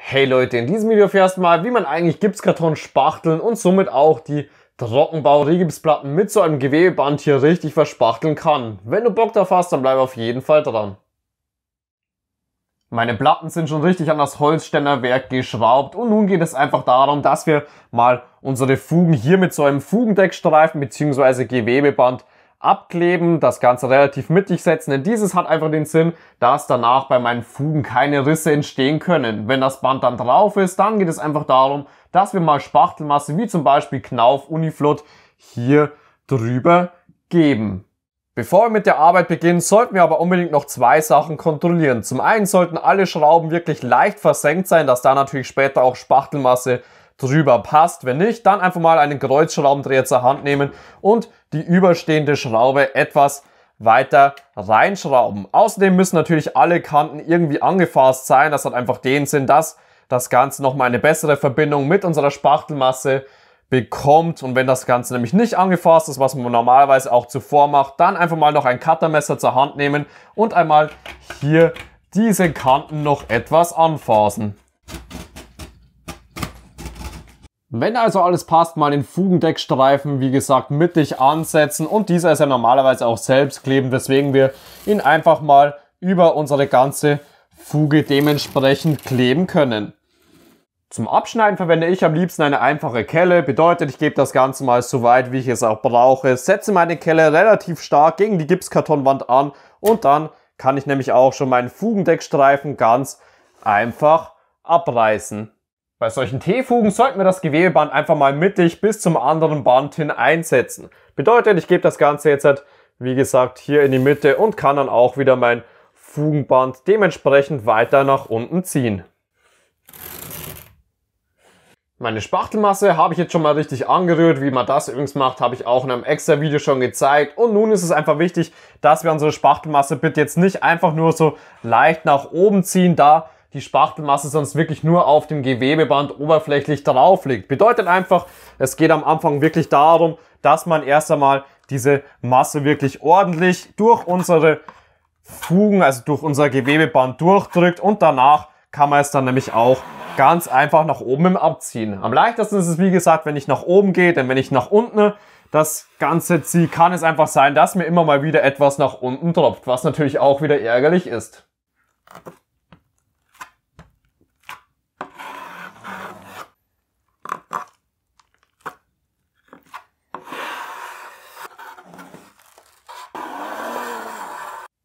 Hey Leute, in diesem Video erfährst du mal, wie man eigentlich Gipskarton spachteln und somit auch die Trockenbau-Rigipsplatten mit so einem Gewebeband hier richtig verspachteln kann. Wenn du Bock drauf hast, dann bleib auf jeden Fall dran. Meine Platten sind schon richtig an das Holzständerwerk geschraubt und nun geht es einfach darum, dass wir mal unsere Fugen hier mit so einem Fugendeckstreifen bzw. Gewebeband abkleben, das Ganze relativ mittig setzen, denn dieses hat einfach den Sinn, dass danach bei meinen Fugen keine Risse entstehen können. Wenn das Band dann drauf ist, dann geht es einfach darum, dass wir mal Spachtelmasse wie zum Beispiel Knauf, Uniflot hier drüber geben. Bevor wir mit der Arbeit beginnen, sollten wir aber unbedingt noch zwei Sachen kontrollieren. Zum einen sollten alle Schrauben wirklich leicht versenkt sein, dass da natürlich später auch Spachtelmasse drüber passt. Wenn nicht, dann einfach mal einen Kreuzschraubendreher zur Hand nehmen und die überstehende Schraube etwas weiter reinschrauben. Außerdem müssen natürlich alle Kanten irgendwie angefasst sein. Das hat einfach den Sinn, dass das Ganze nochmal eine bessere Verbindung mit unserer Spachtelmasse bekommt. Und wenn das Ganze nämlich nicht angefasst ist, was man normalerweise auch zuvor macht, dann einfach mal noch ein Cuttermesser zur Hand nehmen und einmal hier diese Kanten noch etwas anfasen. Wenn also alles passt, mal den Fugendeckstreifen, wie gesagt, mittig ansetzen und dieser ist ja normalerweise auch selbst kleben, weswegen wir ihn einfach mal über unsere ganze Fuge dementsprechend kleben können. Zum Abschneiden verwende ich am liebsten eine einfache Kelle, bedeutet ich gebe das Ganze mal so weit, wie ich es auch brauche, setze meine Kelle relativ stark gegen die Gipskartonwand an und dann kann ich nämlich auch schon meinen Fugendeckstreifen ganz einfach abreißen. Bei solchen T-Fugen sollten wir das Gewebeband einfach mal mittig bis zum anderen Band hin einsetzen. Bedeutet, ich gebe das Ganze jetzt halt, wie gesagt, hier in die Mitte und kann dann auch wieder mein Fugenband dementsprechend weiter nach unten ziehen. Meine Spachtelmasse habe ich jetzt schon mal richtig angerührt. Wie man das übrigens macht, habe ich auch in einem extra Video schon gezeigt. Und nun ist es einfach wichtig, dass wir unsere Spachtelmasse bitte jetzt nicht einfach nur so leicht nach oben ziehen, da die Spachtelmasse sonst wirklich nur auf dem Gewebeband oberflächlich drauf liegt. Bedeutet einfach, es geht am Anfang wirklich darum, dass man erst einmal diese Masse wirklich ordentlich durch unsere Fugen, also durch unser Gewebeband durchdrückt und danach kann man es dann nämlich auch ganz einfach nach oben im Abziehen. Am leichtesten ist es, wie gesagt, wenn ich nach oben gehe, denn wenn ich nach unten das Ganze ziehe, kann es einfach sein, dass mir immer mal wieder etwas nach unten tropft, was natürlich auch wieder ärgerlich ist.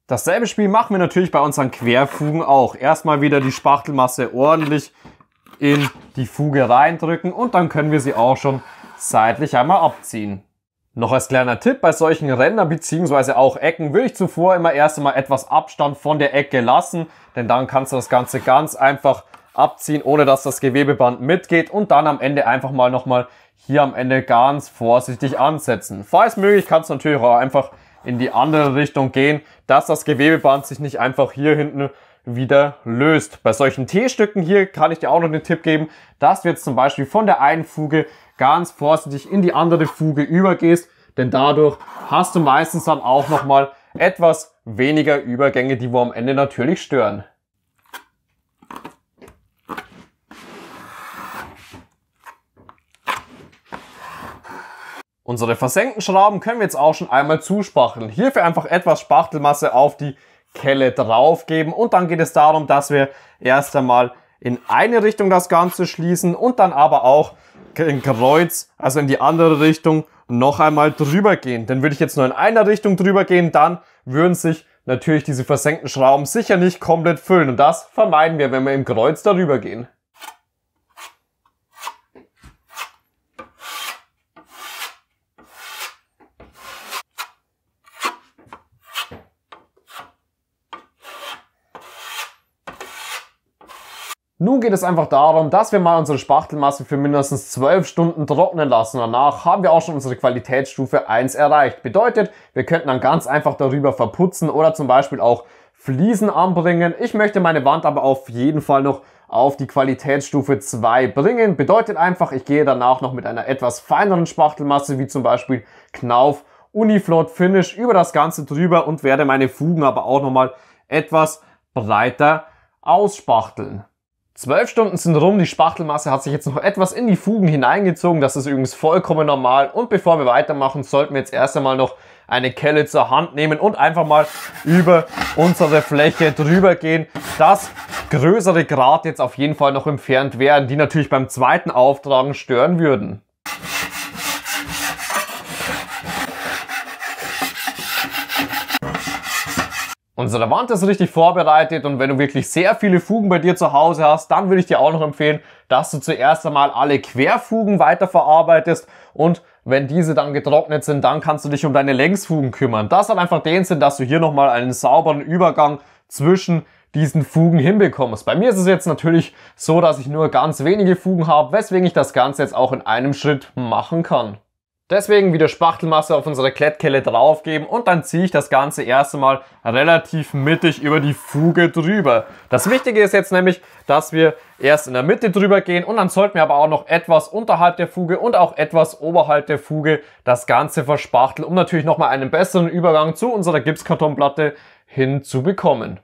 Dasselbe Spiel machen wir natürlich bei unseren Querfugen auch. Erstmal wieder die Spachtelmasse ordentlich in die Fuge reindrücken und dann können wir sie auch schon seitlich einmal abziehen. Noch als kleiner Tipp, bei solchen Rändern bzw. auch Ecken würde ich zuvor immer erst einmal etwas Abstand von der Ecke lassen, denn dann kannst du das Ganze ganz einfach abziehen, ohne dass das Gewebeband mitgeht und dann am Ende einfach mal nochmal hier am Ende ganz vorsichtig ansetzen. Falls möglich kannst du natürlich auch einfach in die andere Richtung gehen, dass das Gewebeband sich nicht einfach hier hinten wieder löst. Bei solchen T-Stücken hier kann ich dir auch noch den Tipp geben, dass du jetzt zum Beispiel von der einen Fuge ganz vorsichtig in die andere Fuge übergehst, denn dadurch hast du meistens dann auch nochmal etwas weniger Übergänge, die wo am Ende natürlich stören. Unsere versenkten Schrauben können wir jetzt auch schon einmal zuspachteln. Hierfür einfach etwas Spachtelmasse auf die Kelle drauf geben und dann geht es darum, dass wir erst einmal in eine Richtung das Ganze schließen und dann aber auch in Kreuz, also in die andere Richtung, noch einmal drüber gehen. Denn würde ich jetzt nur in einer Richtung drüber gehen, dann würden sich natürlich diese versenkten Schrauben sicher nicht komplett füllen. Und das vermeiden wir, wenn wir im Kreuz darüber gehen. Nun geht es einfach darum, dass wir mal unsere Spachtelmasse für mindestens 12 Stunden trocknen lassen. Danach haben wir auch schon unsere Qualitätsstufe 1 erreicht. Bedeutet, wir könnten dann ganz einfach darüber verputzen oder zum Beispiel auch Fliesen anbringen. Ich möchte meine Wand aber auf jeden Fall noch auf die Qualitätsstufe 2 bringen. Bedeutet einfach, ich gehe danach noch mit einer etwas feineren Spachtelmasse, wie zum Beispiel Knauf, Uniflot, Finish, über das Ganze drüber und werde meine Fugen aber auch nochmal etwas breiter ausspachteln. Zwölf Stunden sind rum, die Spachtelmasse hat sich jetzt noch etwas in die Fugen hineingezogen, das ist übrigens vollkommen normal. Und bevor wir weitermachen, sollten wir jetzt erst einmal noch eine Kelle zur Hand nehmen und einfach mal über unsere Fläche drüber gehen, dass größere Grad jetzt auf jeden Fall noch entfernt werden, die natürlich beim zweiten Auftragen stören würden. Unsere Wand ist richtig vorbereitet und wenn du wirklich sehr viele Fugen bei dir zu Hause hast, dann würde ich dir auch noch empfehlen, dass du zuerst einmal alle Querfugen weiterverarbeitest und wenn diese dann getrocknet sind, dann kannst du dich um deine Längsfugen kümmern. Das hat einfach den Sinn, dass du hier nochmal einen sauberen Übergang zwischen diesen Fugen hinbekommst. Bei mir ist es jetzt natürlich so, dass ich nur ganz wenige Fugen habe, weswegen ich das Ganze jetzt auch in einem Schritt machen kann. Deswegen wieder Spachtelmasse auf unsere Klettkelle draufgeben und dann ziehe ich das Ganze erst einmal relativ mittig über die Fuge drüber. Das Wichtige ist jetzt nämlich, dass wir erst in der Mitte drüber gehen und dann sollten wir aber auch noch etwas unterhalb der Fuge und auch etwas oberhalb der Fuge das Ganze verspachteln, um natürlich nochmal einen besseren Übergang zu unserer Gipskartonplatte hinzubekommen.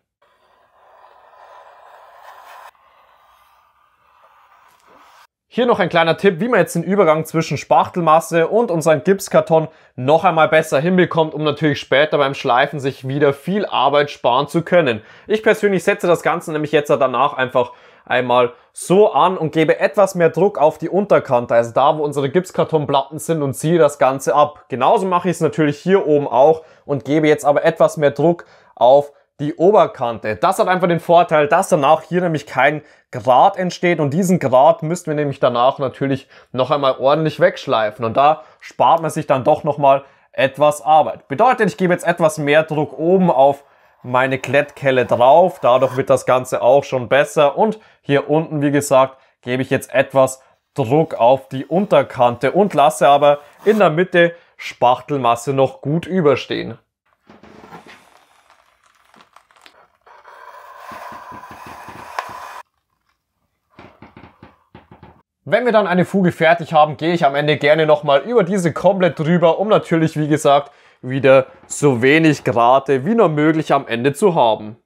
Hier noch ein kleiner Tipp, wie man jetzt den Übergang zwischen Spachtelmasse und unseren Gipskarton noch einmal besser hinbekommt, um natürlich später beim Schleifen sich wieder viel Arbeit sparen zu können. Ich persönlich setze das Ganze nämlich jetzt danach einfach einmal so an und gebe etwas mehr Druck auf die Unterkante, also da, wo unsere Gipskartonplatten sind und ziehe das Ganze ab. Genauso mache ich es natürlich hier oben auch und gebe jetzt aber etwas mehr Druck auf die Oberkante. Das hat einfach den Vorteil, dass danach hier nämlich kein Grat entsteht und diesen Grat müssten wir nämlich danach natürlich noch einmal ordentlich wegschleifen und da spart man sich dann doch nochmal etwas Arbeit. Bedeutet, ich gebe jetzt etwas mehr Druck oben auf meine Klettkelle drauf, dadurch wird das Ganze auch schon besser und hier unten, wie gesagt, gebe ich jetzt etwas Druck auf die Unterkante und lasse aber in der Mitte Spachtelmasse noch gut überstehen. Wenn wir dann eine Fuge fertig haben, gehe ich am Ende gerne nochmal über diese komplett drüber, um natürlich, wie gesagt, wieder so wenig Grate wie nur möglich am Ende zu haben.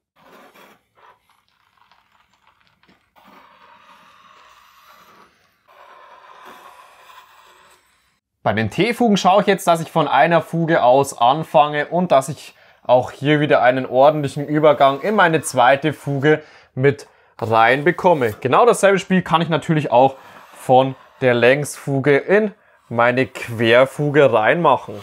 Bei den T-Fugen schaue ich jetzt, dass ich von einer Fuge aus anfange und dass ich auch hier wieder einen ordentlichen Übergang in meine zweite Fuge mit rein bekomme. Genau dasselbe Spiel kann ich natürlich auch von der Längsfuge in meine Querfuge reinmachen.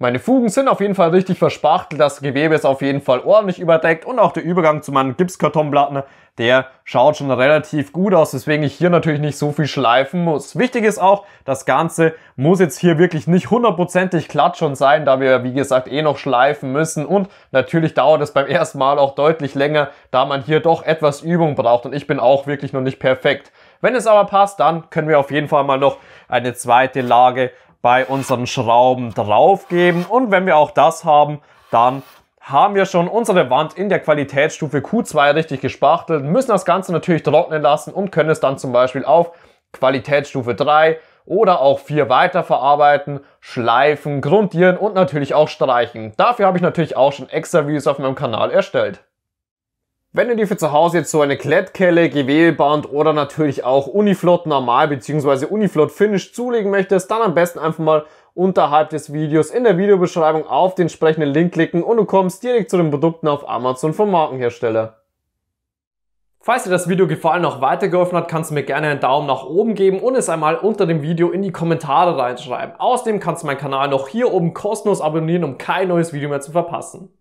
Meine Fugen sind auf jeden Fall richtig verspachtelt, das Gewebe ist auf jeden Fall ordentlich überdeckt und auch der Übergang zu meinen Gipskartonplatten, der schaut schon relativ gut aus, deswegen ich hier natürlich nicht so viel schleifen muss. Wichtig ist auch, das Ganze muss jetzt hier wirklich nicht hundertprozentig glatt schon sein, da wir wie gesagt eh noch schleifen müssen und natürlich dauert es beim ersten Mal auch deutlich länger, da man hier doch etwas Übung braucht und ich bin auch wirklich noch nicht perfekt. Wenn es aber passt, dann können wir auf jeden Fall mal noch eine zweite Lage bei unseren Schrauben draufgeben. Und wenn wir auch das haben, dann haben wir schon unsere Wand in der Qualitätsstufe Q2 richtig gespachtelt, müssen das Ganze natürlich trocknen lassen und können es dann zum Beispiel auf Qualitätsstufe 3 oder auch 4 weiterverarbeiten, schleifen, grundieren und natürlich auch streichen. Dafür habe ich natürlich auch schon extra Videos auf meinem Kanal erstellt. Wenn du dir für zu Hause jetzt so eine Klettkelle, Gewebeband oder natürlich auch Uniflot normal bzw. Uniflot Finish zulegen möchtest, dann am besten einfach mal unterhalb des Videos in der Videobeschreibung auf den entsprechenden Link klicken und du kommst direkt zu den Produkten auf Amazon vom Markenhersteller. Falls dir das Video gefallen und auch weitergeholfen hat, kannst du mir gerne einen Daumen nach oben geben und es einmal unter dem Video in die Kommentare reinschreiben. Außerdem kannst du meinen Kanal noch hier oben kostenlos abonnieren, um kein neues Video mehr zu verpassen.